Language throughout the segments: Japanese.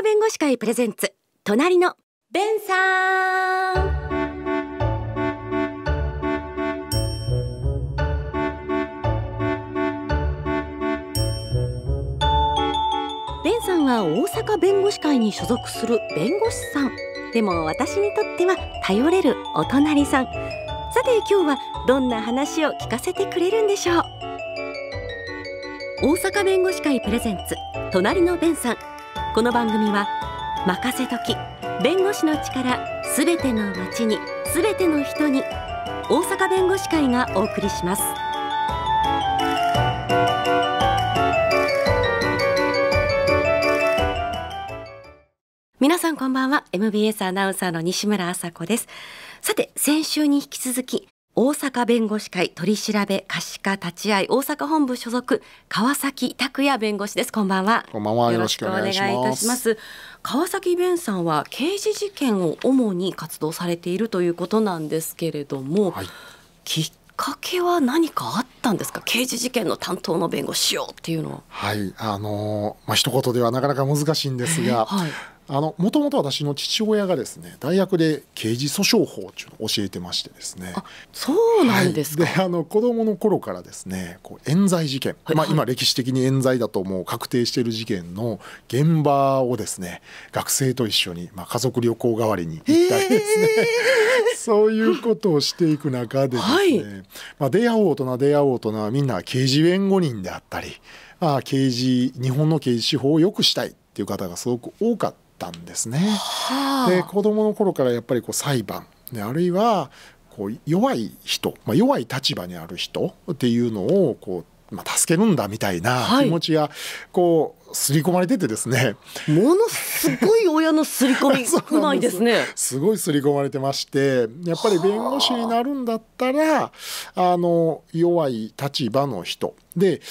科弁護士会プレゼンツ隣のベンさんベンさんは大阪弁護士会に所属する弁護士さんでも私にとっては頼れるお隣さんさて今日はどんな話を聞かせてくれるんでしょう大阪弁護士会プレゼンツ隣のベンさんこの番組は任せとき弁護士の力すべての町にすべての人に大阪弁護士会がお送りします皆さんこんばんは MBS アナウンサーの西村麻子ですさて先週に引き続き大阪弁護士会取調べ可視化立ち会い大阪本部所属川崎拓也弁護士ですこんばんはこんばんはよろしくお願いいたします川崎弁さんは刑事事件を主に活動されているということなんですけれども、はい、きっかけは何かあったんですか刑事事件の担当の弁護士をっていうのははいあのまあ一言ではなかなか難しいんですが、はいもともと私の父親がですね大学で刑事訴訟法っていうのを教えてましてですねそうなんですか、はい、であの子どもの頃からですねこう冤罪事件、はい、まあ、今歴史的に冤罪だともう確定している事件の現場をですね学生と一緒に、まあ、家族旅行代わりに行ったりですね、えー、そういうことをしていく中でですね、はい、まあ、出会おうとな出会おうとなみんな刑事弁護人であったり、まあ、刑事日本の刑事司法を良くしたいっていう方がすごく多かった。ったんですね。で子供の頃からやっぱりこう裁判であるいはこう弱い人、まあ、弱い立場にある人っていうのをこう、まあ、助けるんだみたいな気持ちがこう、刷り込まれててですね、ものすごい親の刷り込み うまいですねすごい刷り込まれてましてやっぱり弁護士になるんだったらあの弱い立場の人で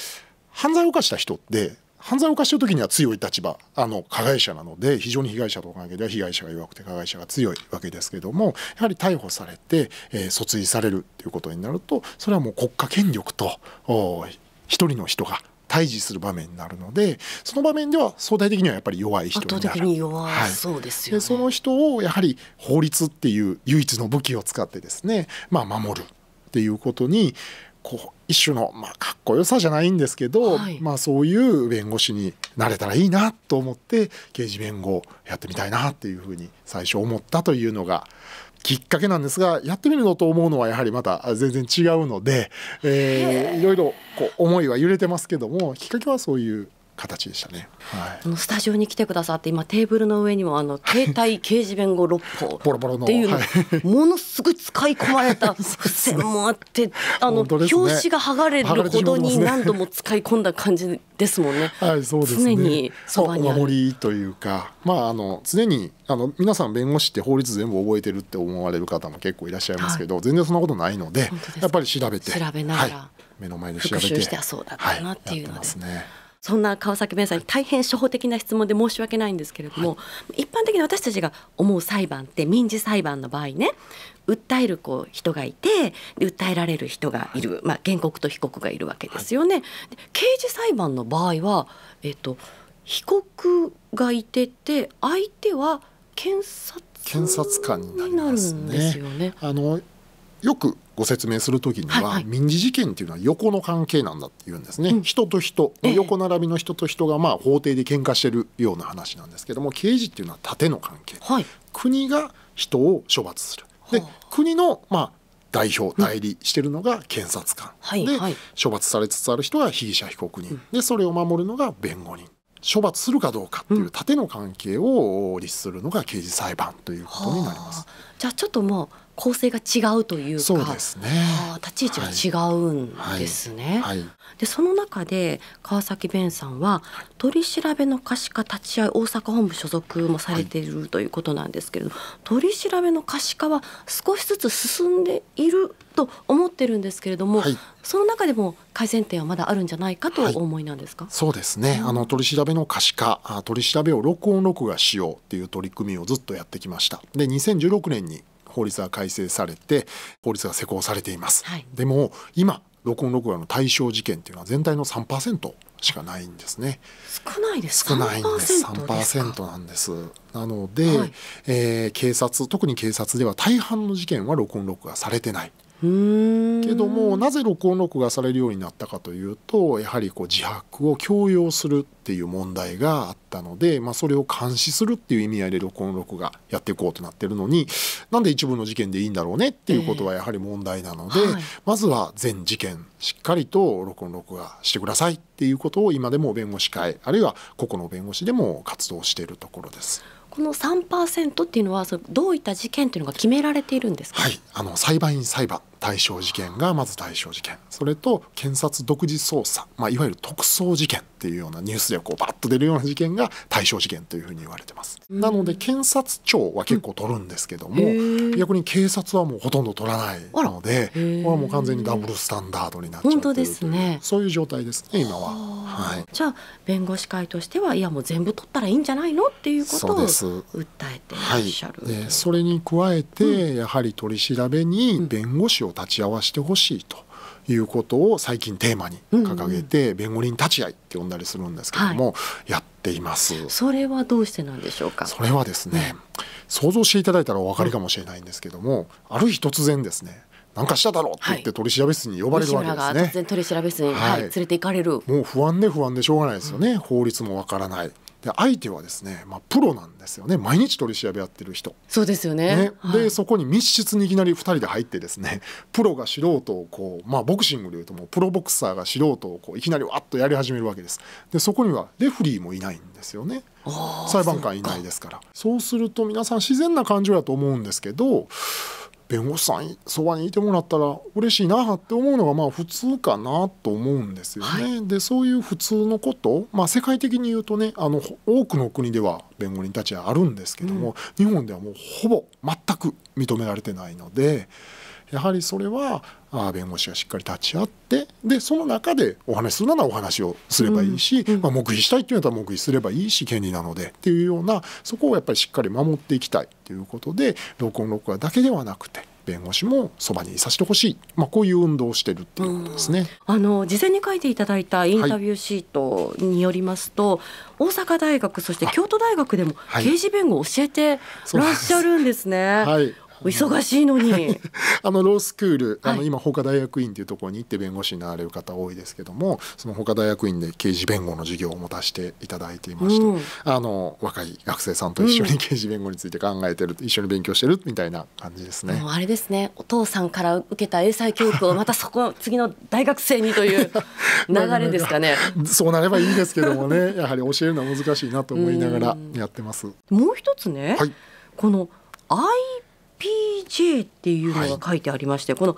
犯罪を犯した人って犯罪を犯してる時には強い立場あの加害者なので非常に被害者との関係では被害者が弱くて加害者が強いわけですけどもやはり逮捕されて、えー、訴追されるっていうことになるとそれはもう国家権力と一人の人が対峙する場面になるのでその場面では相対的にはやっぱり弱い人になる弱そうですよ、ねその人をやはり法律っていう唯一の武器を使ってですね、まあ、守るっていうことにこう一種の、まあ、かっこよさじゃないんですけど、はい、まあ、そういう弁護士になれたらいいなと思って刑事弁護やってみたいなっていうふうに最初思ったというのがきっかけなんですがやってみるのと思うのはやはりまた全然違うので、えー、いろいろこう思いは揺れてますけどもきっかけはそういう形でしたね、はい、のスタジオに来てくださって今テーブルの上にもあの携帯掲示弁護6本っていうのものすごい使い込まれた付箋もあって あの、表紙が剥がれるほどに何度も使い込んだ感じですもんね。はい、そうですね常にそばにあ守りというか、まあ、あの常にあの皆さん弁護士って法律全部覚えてるって思われる方も結構いらっしゃいますけど、はい、全然そんなことないのでやっぱり調べて調べながら、はい、目の前で調べて復習してそうだったなっていうので。はい、ねそんな川崎弁さんに大変初歩的な質問で申し訳ないんですけれども、はい、一般的に私たちが思う裁判って民事裁判の場合ね訴えるこう人がいて訴えられる人がいる、はい、まあ、原告と被告がいるわけですよね。はい、刑事裁判の場合は、えと、被告がいてて相手は検察検察官になんですよねあのよくご説明する時には、民事事件っていうのは横の関係なんだっていうんですね、人と人横並びの人と人がまあ法廷で喧嘩してるような話なんですけども刑事っていうのは縦の関係、はい、国が人を処罰するで国のまあ代表代理してるのが検察官、うん、で、はいはい、処罰されつつある人が被疑者被告人、うん、でそれを守るのが弁護人処罰するかどうかっていう縦の関係を律するのが刑事裁判ということになります。うん、じゃあちょっともう構成が違うというかそうですね、立ち位置が違うんですね。はいはい、でその中で川崎弁さんは取り調べの可視化立ち会い大阪本部所属もされているということなんですけれど取り調べの可視化は少しずつ進んでいると思ってるんですけれども、その中でも改善点はまだあるんじゃないかとお思いなんですか、そうですね、うん、あの取り調べの可視化取り調べを録音録画しようっていう取り組みをずっとやってきました。で2016年に法律が改正されて法律が施行されています、はい、でも今録音録画の対象事件っていうのは全体の3%しかないんですね少ないです少ないんです3%なんですなので、はい、えー、警察特に警察では大半の事件は録音録画されてないけどもなぜ録音録画されるようになったかというとやはりこう自白を強要するっていう問題があったので、まあ、それを監視するっていう意味合いで録音録画やっていこうとなってるのになんで一部の事件でいいんだろうねっていうことはやはり問題なので、えーはい、まずは全事件しっかりと録音録画してくださいっていうことを今でも弁護士会あるいは個々の弁護士でも活動しているところです。この3%っていうのはそのどういった事件というのが決められているんですか、はい、あの裁判員裁判対象事件がまず対象事件それと検察独自捜査、まあ、いわゆる特捜事件っていうようなニュースでこうバッと出るような事件が対象事件というふうに言われてます、うん、なので検察庁は結構取るんですけども、うん、逆に警察はもうほとんど取らないのでこれはもう完全にダブルスタンダードになっちゃうというそういう状態ですね今は。はい、じゃあ弁護士会としてはいやもう全部取ったらいいんじゃないのっていうことを訴えていらっしゃるそ,、はい、それに加えて、うん、やはり取り調べに弁護士を立ち会わせてほしいと。いうことを最近テーマに掲げて、弁護人立ち会いって呼んだりするんですけども、やっていますそれはどうしてなんでしょうかそれはですね、うん、想像していただいたらお分かりかもしれないんですけども、ある日突然ですねなかしただろって言って取調室に呼ばれるわけですね。突然取調室に、はい連れて行かれる。もう不安で不安でしょうがないですよね。法律もわからない。で相手はですね、まあ、プロなんですよね毎日取り調べやってる人そうですよね、ねはい、でそこに密室にいきなり2人で入ってですねプロが素人をこう、まあ、ボクシングでいうともうプロボクサーが素人をこういきなりわっとやり始めるわけですでそこにはレフリーもいないんですよね裁判官いないですからそうすると皆さん自然な感情やと思うんですけど弁護士さんそばにいてもらったら嬉しいなって思うのがまあ普通かなと思うんですよね。はい、でそういう普通のこと、まあ、世界的に言うとねあの多くの国では弁護人たちはあるんですけども、うん、日本ではもうほぼ全く認められてないので。やはりそれはあ弁護士がしっかり立ち会ってでその中でお話しするならお話をすればいいし、うんまあ、黙秘したいっていうのは黙秘すればいいし権利なのでっていうようなそこをやっぱりしっかり守っていきたいということで録音録画だけではなくて弁護士もそばにいさせてほしい、まあ、こういう運動をしてるっていうことですね、あの事前に書いていただいたインタビューシートによりますと、はい、大阪大学そして京都大学でも刑事弁護を教えてらっしゃるんですね。はい、お忙しいのに あのロースクールあの今法科大学院というところに行って弁護士になられる方多いですけどもその法科大学院で刑事弁護の授業を持たせていただいていまして、うん、あの若い学生さんと一緒に刑事弁護について考えてる、うん、一緒に勉強してるみたいな感じですね。あれですねお父さんから受けた英才教育をまたそこ次の大学生にという 流れですかね。そうなればいいんですけどもね やはり教えるのは難しいなと思いながらやってます。うもう一つね、はい、この IP IPJ っていうのが書いてありまして、はい、この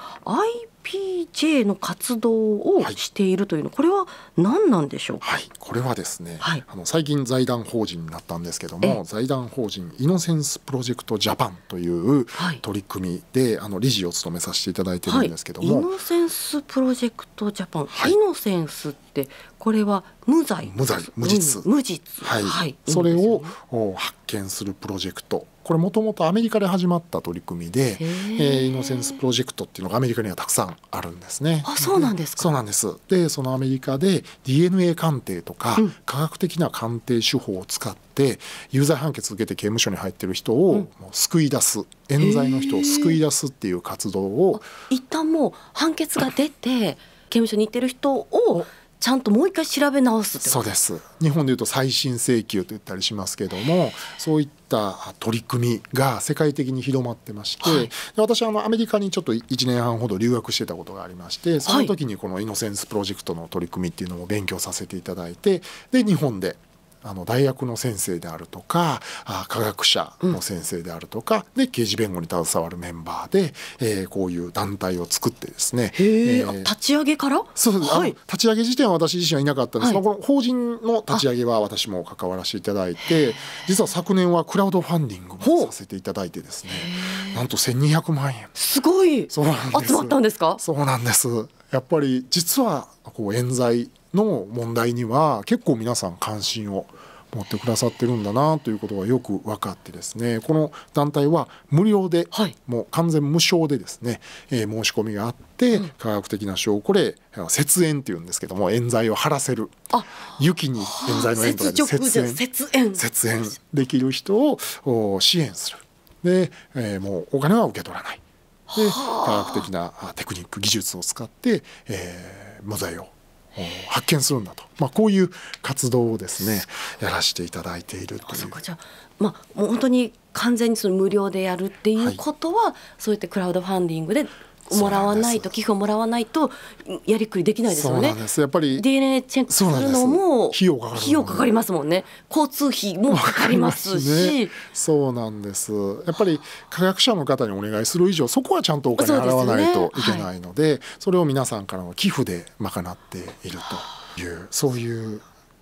IPJ の活動をしているというの、はい、これは何なんでしょうか、はい、これはですね、あの最近財団法人になったんですけども財団法人イノセンスプロジェクトジャパンという取り組みで、あの理事を務めさせていただいてるんですけども、イノセンスプロジェクトジャパン、イノセンスってこれは無罪無罪無実、うん、無実はい、それを、ね、発見するプロジェクトこれもともとアメリカで始まった取り組みで、えー、イノセンスプロジェクトっていうのがアメリカにはたくさんあるんですね。あそうなんですかそうなんですでそのアメリカで DNA 鑑定とか、うん、科学的な鑑定手法を使って有罪判決を受けて刑務所に入ってる人を救い出す、うん、冤罪の人を救い出すっていう活動を一旦もう判決が出て 刑務所に行ってる人をちゃんともう一回調べ直すってことです日本でいうと再審請求と言ったりしますけどもそういった取り組みが世界的に広まってまして、はい、私あのアメリカにちょっと1年半ほど留学してたことがありましてその時にこのイノセンスプロジェクトの取り組みっていうのを勉強させていただいてで日本であの大学の先生であるとかあ科学者の先生であるとか、うん、で刑事弁護に携わるメンバーで、えー、こういう団体を作ってですね、えー、立ち上げからそうです、はい、立ち上げ時点は私自身はいなかったんですが、はい、この法人の立ち上げは私も関わらせていただいて実は昨年はクラウドファンディングもさせていただいてですねなんと1200万円すごいそうなんです集まったんですかそうなんですやっぱり実はこう冤罪の問題には結構皆さん関心を持ってくださってるんだなということがよく分かってですねこの団体は無料で、はい、もう完全無償でですね、えー、申し込みがあって、うん、科学的な証拠で節縁っていうんですけども冤罪を晴らせる雪に冤罪の縁とかで節縁節縁できる人を支援するで、えー、もうお金は受け取らないで科学的なテクニック技術を使って、えー、無罪を発見するんだと、まあ、こういう活動をですねやらせていただいているという。あまあ、もう本当に完全にその無料でやるっていうことは、はい、そうやってクラウドファンディングでもらわないと寄付をもらわないとやりくりできないですよね。やっぱり DNA チェックするのも費用かかりますもんね。交通費もかかりますし、ね、そうなんです。やっぱり科学者の方にお願いする以上、そこはちゃんとお金払わないといけないので、そ、ねはい、それを皆さんからの寄付で賄っているというそういう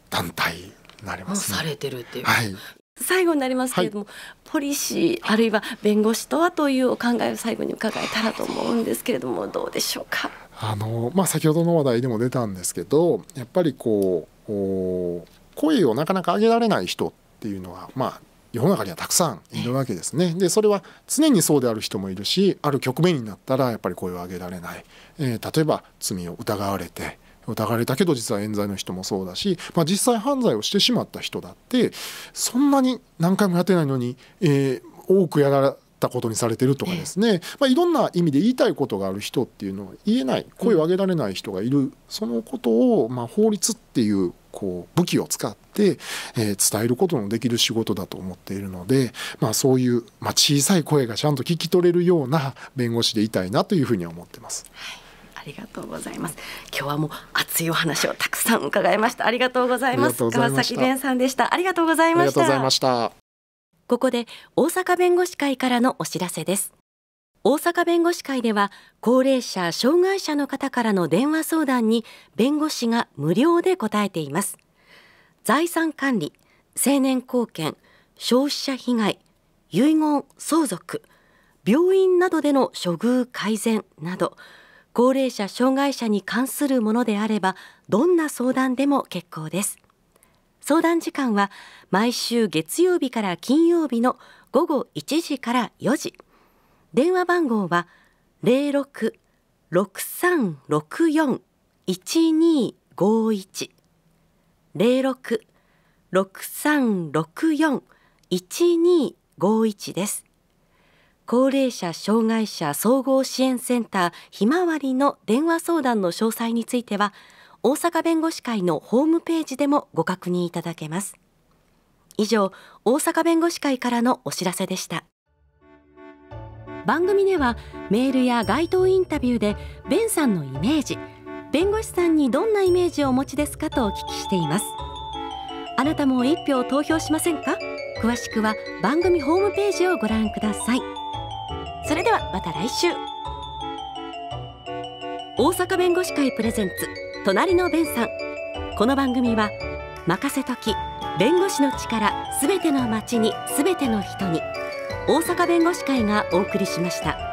団体なります、ね、されてるっていう、はい、最後になりますけれども、はい、ポリシーあるいは弁護士とはというお考えを最後に伺えたらと思うんですけれどもどうでしょうかあの、まあ、先ほどの話題でも出たんですけどやっぱりこう声をなかなか上げられない人っていうのは、まあ、世の中にはたくさんいるわけですね。でそれは常にそうである人もいるしある局面になったらやっぱり声を上げられない、えー、例えば罪を疑われて、疑われたけど実は冤罪の人もそうだし、まあ、実際犯罪をしてしまった人だってそんなに何回もやってないのに、えー、多くやられたことにされてるとかですね、まあ、いろんな意味で言いたいことがある人っていうのは言えない声を上げられない人がいる、そのことを、ま法律っていうこう武器を使って、え伝えることのできる仕事だと思っているので、まあ、そういう、ま小さい声がちゃんと聞き取れるような弁護士でいたいなというふうには思ってます。はいありがとうございます今日はもう熱いお話をたくさん伺いましたありがとうございます川崎弁さんでしたありがとうございましたここで大阪弁護士会からのお知らせです大阪弁護士会では高齢者障害者の方からの電話相談に弁護士が無料で答えています財産管理成年後見消費者被害遺言相続病院などでの処遇改善など高齢者・障害者に関するものであればどんな相談でも結構です相談時間は毎週月曜日から金曜日の午後1時から4時電話番号は0663641251 0663641251です高齢者・障害者総合支援センターひまわりの電話相談の詳細については大阪弁護士会のホームページでもご確認いただけます以上大阪弁護士会からのお知らせでした番組ではメールや街頭インタビューでベンさんのイメージ弁護士さんにどんなイメージをお持ちですかとお聞きしていますあなたも一票投票しませんか詳しくは番組ホームページをご覧くださいそれではまた来週大阪弁護士会プレゼンツ隣の弁さんこの番組は任せとき弁護士の力すべての町にすべての人に大阪弁護士会がお送りしました。